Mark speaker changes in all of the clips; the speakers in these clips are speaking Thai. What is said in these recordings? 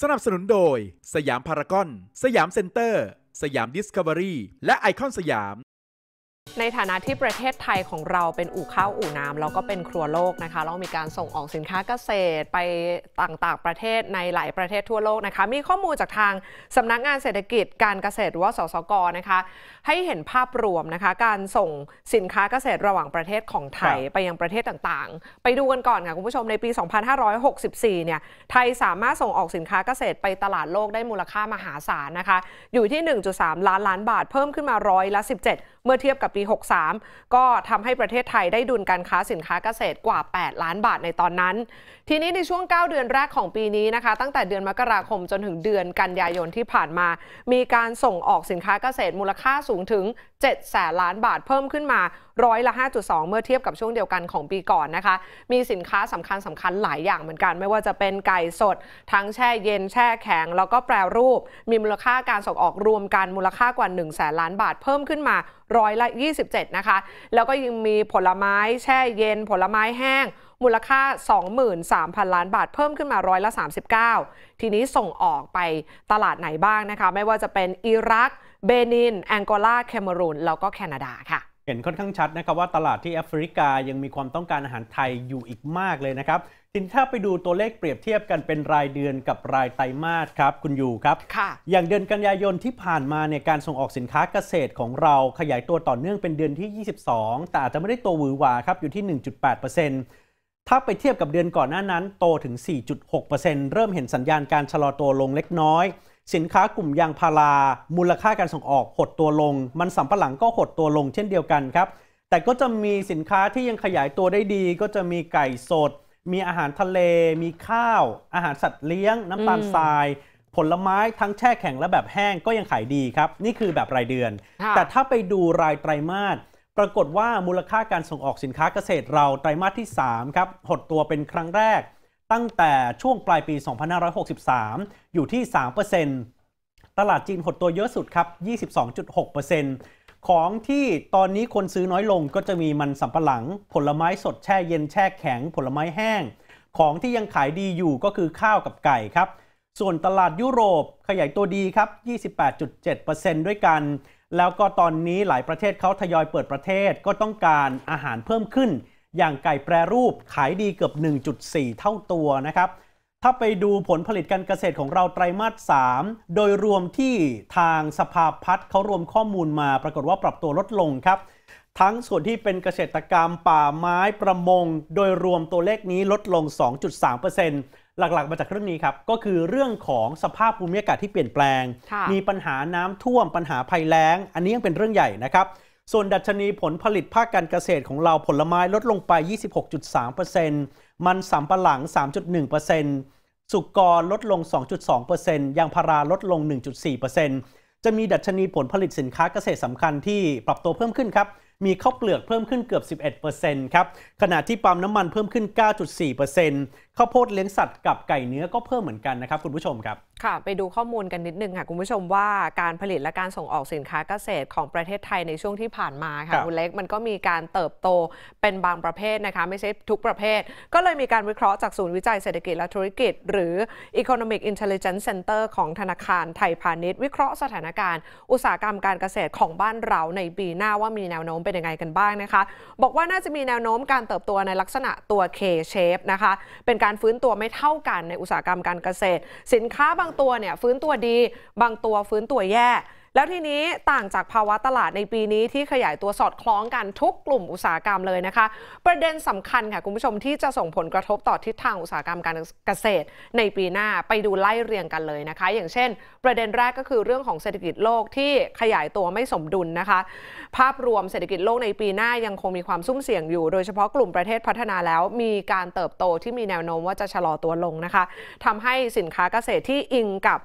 Speaker 1: สนับสนุนโดย สยามพารากอน สยามเซ็นเตอร์ สยามดิสคัฟเวอรี่ และไอคอนสยาม
Speaker 2: ในฐานะที่ประเทศไทยของเราเป็นอู่ข้าวอู่น้ำแล้วก็เป็นครัวโลกนะคะเรามีการส่งออกสินค้าเกษตรไปต่างๆประเทศในหลายประเทศทั่วโลกนะคะมีข้อมูลจากทางสำนักงานเศรษฐกิจการเกษตรหรือว่าสสกนะคะให้เห็นภาพรวมนะคะการส่งสินค้าเกษตรระหว่างประเทศของไทยไปยังประเทศต่างๆไปดูกันก่อนค่ะคุณผู้ชมในปี 2564 เนี่ยไทยสามารถส่งออกสินค้าเกษตรไปตลาดโลกได้มูลค่ามหาศาลนะคะอยู่ที่ 1.3 ล้านล้านบาทเพิ่มขึ้นมาร้อยละ 17เมื่อเทียบกับปี 63 ก็ทำให้ประเทศไทยได้ดุลการค้าสินค้าเกษตรกว่า 8 ล้านบาทในตอนนั้น ทีนี้ในช่วง 9 เดือนแรกของปีนี้นะคะ ตั้งแต่เดือนมกราคมจนถึงเดือนกันยายนที่ผ่านมา มีการส่งออกสินค้าเกษตรมูลค่าสูงถึง7แสนล้านบาทเพิ่มขึ้นมาร้อยละ 5.2 เมื่อเทียบกับช่วงเดียวกันของปีก่อนนะคะมีสินค้าสำคัญสำคัญหลายอย่างเหมือนกันไม่ว่าจะเป็นไก่สด ทั้งแช่เย็นแช่แข็ง แล้วก็แปรรูป มีมูลค่าการส่งออกรวมกันมูลค่ากว่า1แสนล้านบาทเพิ่มขึ้นมาร้อยละ27นะคะแล้วก็ยังมีผลไม้ แช่เย็นผลไม้แห้งมูลค่า 23,000 ล้านบาท เพิ่มขึ้นมาร้อยละ39 ทีนี้ส่งออกไปตลาดไหนบ้างนะคะ ไม่ว่าจะเป็นอิรัก เบนิน แองกอลา แคเมรูนแล้วก็แคนาดาค่ะ
Speaker 1: เห็นค่อนข้างชัดนะครับว่าตลาดที่แอฟริกายังมีความต้องการอาหารไทยอยู่อีกมากเลยนะครับทีนี้ถ้าไปดูตัวเลขเปรียบเทียบกันเป็นรายเดือนกับรายไตรมาสครับคุณยูครับ ค่ะ อย่างเดือนกันยายนที่ผ่านมาเนี่ยการส่งออกสินค้าเกษตรของเราขยายตัวต่อเนื่องเป็นเดือนที่ 22 แต่อาจจะไม่ได้ตัวหวือหวาครับอยู่ที่ 1.8%เถ้าไปเทียบกับเดือนก่อนหน้านั้น โตถึง 4.6%เริ่มเห็นสัญญาณการชะลอตัวลงเล็กน้อย สินค้ากลุ่มยางพารามูลค่าการส่งออกหดตัวลง มันสัมปะหลังก็หดตัวลงเช่นเดียวกันครับ แต่ก็จะมีสินค้าที่ยังขยายตัวได้ดี ก็จะมีไก่สด มีอาหารทะเล มีข้าว อาหารสัตว์เลี้ยง น้ำตาลทราย ผลไม้ทั้งแช่แข็งและแบบแห้งก็ยังขายดีครับนี่คือแบบรายเดือน แต่ถ้าไปดูรายไตรมาสปรากฏว่ามูลค่าการส่งออกสินค้าเกษตรเรา ไตรมาสที่ 3 ครับ หดตัวเป็นครั้งแรก ตั้งแต่ช่วงปลายปี 2563 อยู่ที่ 3%ตลาดจีนหดตัวเยอะสุดครับ 22.6%ของที่ตอนนี้คนซื้อน้อยลงก็จะมีมันสำปะหลังผลไม้สดแช่เย็นแช่แข็งผลไม้แห้ง ของที่ยังขายดีอยู่ก็คือข้าวกับไก่ครับ ส่วนตลาดยุโรปขยายตัวดีครับ 28.7%ด้วยกันแล้วก็ตอนนี้หลายประเทศเขาทยอยเปิดประเทศก็ต้องการอาหารเพิ่มขึ้น อย่างไก่แปรรูปขายดีเกือบ 1.4 เท่าตัวนะครับ ถ้าไปดูผลผลิตการเกษตรของเราไตรมาส 3 โดยรวมที่ทางสภาพัฒน์เขารวมข้อมูลมาปรากฏว่าปรับตัวลดลงครับ ทั้งส่วนที่เป็นเกษตรกรรมป่าไม้ประมงโดยรวมตัวเลขนี้ลดลง 2.3%หลัก ๆ มาจากเรื่องนี้ครับ ก็คือเรื่องของสภาพภูมิอากาศที่เปลี่ยนแปลง มีปัญหาน้ำท่วม ปัญหาภัยแล้ง อันนี้ยังเป็นเรื่องใหญ่นะครับ ส่วนดัชนีผลผลิตภาคการเกษตรของเราผลไม้ลดลงไป 26.3%มันสำปะหลัง 3.1%สุกรลดลง 2.2%ยางพาราลดลง 1.4%จะมีดัชนีผลผลิตสินค้าเกษตรสำคัญที่ปรับตัวเพิ่มขึ้นครับมีข้าวเปลือกเพิ่มขึ้นเกือบ 11%ครับขณะที่ปั๊มน้ำมันเพิ่มขึ้น 9.4%ข้าวโพดเลี้ยงสัตว์กับไก่เนื้อก็เพิ่มเหมือนกันนะครับคุณผู้ชมครับ
Speaker 2: ค่ะ ไปดูข้อมูลกันนิดนึงค่ะคุณผู้ชมว่าการผลิตและการส่งออกสินค้าเกษตรของประเทศไทยในช่วงที่ผ่านมาค่ะคุณเล็กมันก็มีการเติบโตเป็นบางประเภทนะคะ ไม่ใช่ทุกประเภท ก็เลยมีการวิเคราะห์จากศูนย์วิจัยเศรษฐกิจและธุรกิจหรือ Economic Intelligence Center ของธนาคารไทยพาณิชย์ วิเคราะห์สถานการณ์ อุตสาหกรรมการเกษตรของบ้านเราในปีหน้าว่ามีแนวโน้มเป็นยังไงกันบ้างนะคะบอกว่าน่าจะมีแนวโน้มการเติบโตในลักษณะตัว K shape นะคะเป็นการฟื้นตัวไม่เท่ากันในอุตสาหกรรมการเกษตร สินค้าบางตัวเนี่ยฟื้นตัวดีบางตัวฟื้นตัวแย่แล้วทีนี้ต่างจากภาวะตลาดในปีนี้ที่ขยายตัวสอดคล้องกันทุกกลุ่มอุตสาหกรรมเลยนะคะ ประเด็นสำคัญค่ะ คุณผู้ชมที่จะส่งผลกระทบต่อทิศทางอุตสาหกรรมการเกษตร ในปีหน้าไปดูไล่เรียงกันเลยนะคะ อย่างเช่น ประเด็นแรกก็คือเรื่องของเศรษฐกิจโลกที่ขยายตัวไม่สมดุลนะคะ ภาพรวมเศรษฐกิจโลกในปีหน้ายังคงมีความซุ่มเสี่ยงอยู่ โดยเฉพาะกลุ่มประเทศพัฒนาแล้ว มีการเติบโตที่มีแนวโน้มว่าจะชะลอตัวลงนะคะ ทำให้สินค้าเกษตรที่อิงกับ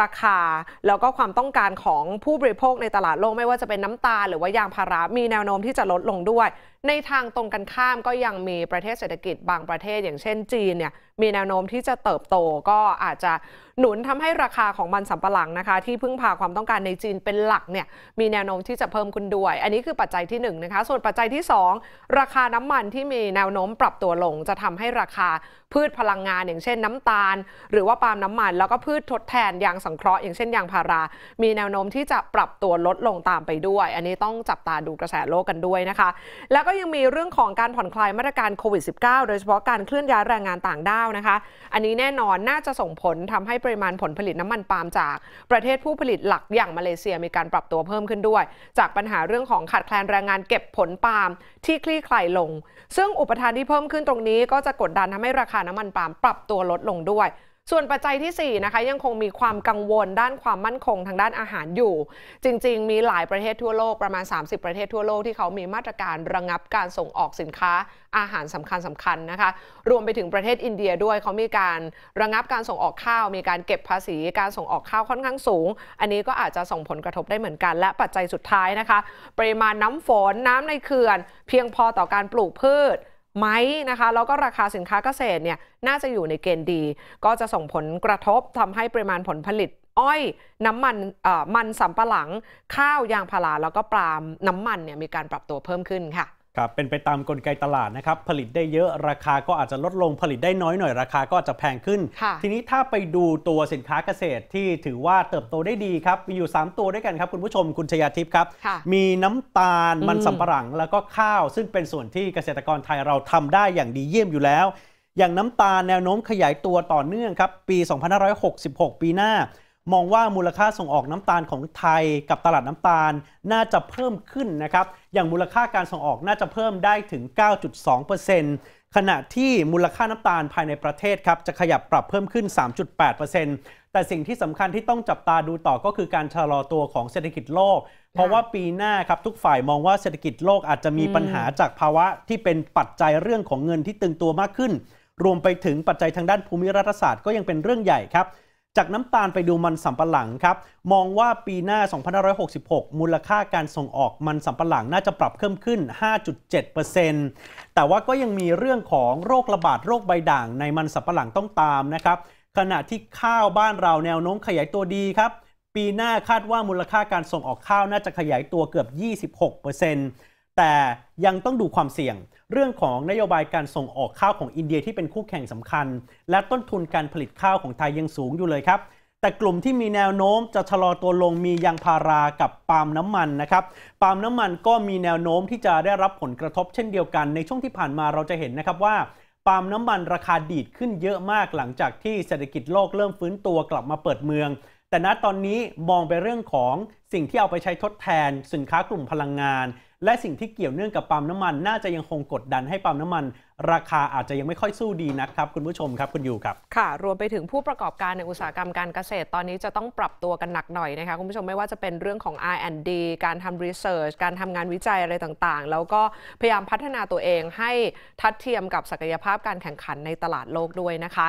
Speaker 2: ราคา แล้วก็ความต้องการของผู้บริโภคในตลาดโลกไม่ว่าจะเป็นน้ำตาล หรือว่ายางพารามีแนวโน้มที่จะลดลงด้วยในทางตรงกันข้ามก็ยังมีประเทศเศรษฐกิจบางประเทศอย่างเช่นจีนเนี่ยมีแนวโน้มที่จะเติบโตก็อาจจะหนุนทำให้ราคาของมันสัมปะหลังนะคะ ที่พึ่งพาความต้องการในจีนเป็นหลักเนี่ยมีแนวโน้มที่จะเพิ่มขึ้นด้วย อันนี้คือปัจจัยที่1นนะคะส่วนปัจจัยที่ 2 ราคาน้ำมันที่มีแนวโน้มปรับตัวลง จะทำให้ราคาพืชพลังงาน อย่างเช่น น้ำตาล หรือว่าปาล์มน้ำมัน แล้วก็พืชทดแทนยางสังเคราะห์ อย่างเช่นยางพารา มีแนวโน้มที่จะปรับตัวลดลงตามไปด้วย อันนี้ต้องจับตาดูกระแสโลกกันด้วยนะคะ แล้วก็ยังมีเรื่องของการผ่อนคลายมาตรการโควิด -19 โดยเฉพาะการเคลื่อนย้ายแรงงานต่างด้าวนะคะ อันนี้แน่นอนน่าจะส่งผลทำให้ปริมาณผลผลิตน้ำมันปาล์มจากประเทศผู้ผลิตหลักอย่างมาเลเซียมีการปรับตัวเพิ่มขึ้นด้วย จากปัญหาเรื่องของขาดแคลนแรงงานเก็บผลปาล์ม ที่คลี่คลายลง ซึ่งอุปทานที่เพิ่มขึ้นตรงนี้ก็จะกดดันทำให้ราคาน้ำมันปาล์มปรับตัวลดลงด้วยส่วนปัจจัยที่4นะคะยังคงมีความกังวลด้านความมั่นคงทางด้านอาหารอยู่ จริง ๆ มีหลายประเทศทั่วโลกประมาณ 30 ประเทศทั่วโลกที่เขามีมาตรการระงับการส่งออกสินค้าอาหารสำคัญสำคัญนะคะ รวมไปถึงประเทศอินเดียด้วยเขามีการระงับการส่งออกข้าว มีการเก็บภาษี การส่งออกข้าวค่อนข้างสูง อันนี้ก็อาจจะส่งผลกระทบได้เหมือนกัน และปัจจัยสุดท้ายนะคะ ปริมาณน้ำฝนน้ำในเขื่อน เพียงพอต่อการปลูกพืชไหมนะคะแล้วก็ราคาสินค้าเกษตรเนี่ยน่าจะอยู่ในเกณฑ์ดี ก็จะส่งผลกระทบทำให้ปริมาณผลผลิต อ้อยน้ำมันมันสำปะหลัง ข้าวยางพาราแล้วก็ปาล์มน้ำมันเนี่ยมีการปรับตัวเพิ่มขึ้นค่ะ
Speaker 1: ครับเป็นไปตามกลไกตลาดนะครับ ผลิตได้เยอะราคาก็อาจจะลดลง ผลิตได้น้อยหน่อยราคาก็อาจจะแพงขึ้น ทีนี้ถ้าไปดูตัวสินค้าเกษตรที่ถือว่าเติบโตได้ดีครับ มีอยู่ 3 ตัวด้วยกันครับ คุณผู้ชมคุณชยาทิพย์ครับ มีน้ำตาลมันสาปะหลัง แล้วก็ข้าว ซึ่งเป็นส่วนที่เกษตรกรไทยเราทำได้อย่างดีเยี่ยมอยู่แล้ว อย่างน้ำตาลแนวโน้มขยายตัวต่อเนื่องครับปี2566 ปีหน้ามองว่ามูลค่าส่งออกน้ำตาลของไทยกับตลาดน้ำตาลน่าจะเพิ่มขึ้นนะครับอย่างมูลค่าการส่งออกน่าจะเพิ่มได้ถึง 9.2%ขณะที่มูลค่าน้ำตาลภายในประเทศครับจะขยับปรับเพิ่มขึ้น 3.8%แต่สิ่งที่สำคัญที่ต้องจับตาดูต่อก็คือการชะลอตัวของเศรษฐกิจโลก เพราะว่าปีหน้าครับทุกฝ่ายมองว่าเศรษฐกิจโลกอาจจะมีปัญหาจากภาวะที่เป็นปัจจัยเรื่องของเงินที่ตึงตัวมากขึ้น รวมไปถึงปัจจัยทางด้านภูมิรัฐศาสตร์ก็ยังเป็นเรื่องใหญ่ครับจากน้ำตาลไปดูมันสำปะหลังครับ มองว่าปีหน้า 2566 มูลค่าการส่งออกมันสำปะหลังน่าจะปรับเพิ่มขึ้น 5.7%แต่ว่าก็ยังมีเรื่องของโรคระบาดโรคใบด่างในมันสำปะหลังต้องตามนะครับขณะที่ข้าวบ้านเราแนวโน้มขยายตัวดีครับ ปีหน้าคาดว่ามูลค่าการส่งออกข้าวน่าจะขยายตัวเกือบ 26%แต่ยังต้องดูความเสี่ยง เรื่องของนโยบายการส่งออกข้าวของอินเดียที่เป็นคู่แข่งสำคัญ และต้นทุนการผลิตข้าวของไทยยังสูงอยู่เลยครับแต่กลุ่มที่มีแนวโน้มจะชะลอตัวลงมียางพารากับปาล์มน้ำมันนะครับ ปาล์มน้ำมันก็มีแนวโน้มที่จะได้รับผลกระทบเช่นเดียวกัน ในช่วงที่ผ่านมาเราจะเห็นนะครับว่าปาล์มน้ำมันราคาดีดขึ้นเยอะมากหลังจากที่เศรษฐกิจโลกเริ่มฟื้นตัวกลับมาเปิดเมือง แต่ณตอนนี้มองไปเรื่องของสิ่งที่เอาไปใช้ทดแทนสินค้ากลุ่มพลังงานและสิ่งที่เกี่ยวเนื่องกับปั๊มน้ำมัน น่าจะยังคงกดดันให้ปั๊มน้ำมัน ราคาอาจจะยังไม่ค่อยสู้ดีนะครับ คุณผู้ชมครับคุณอยู่ครับ
Speaker 2: ค่ะ รวมไปถึงผู้ประกอบการในอุตสาหกรรมการเกษตร ตอนนี้จะต้องปรับตัวกันหนักหน่อยนะคะ คุณผู้ชมไม่ว่าจะเป็นเรื่องของ R&D การทำรีเสิร์ช การทำงานวิจัยอะไรต่างๆ แล้วก็พยายามพัฒนาตัวเองให้ทัดเทียมกับศักยภาพการแข่งขันในตลาดโลกด้วยนะคะ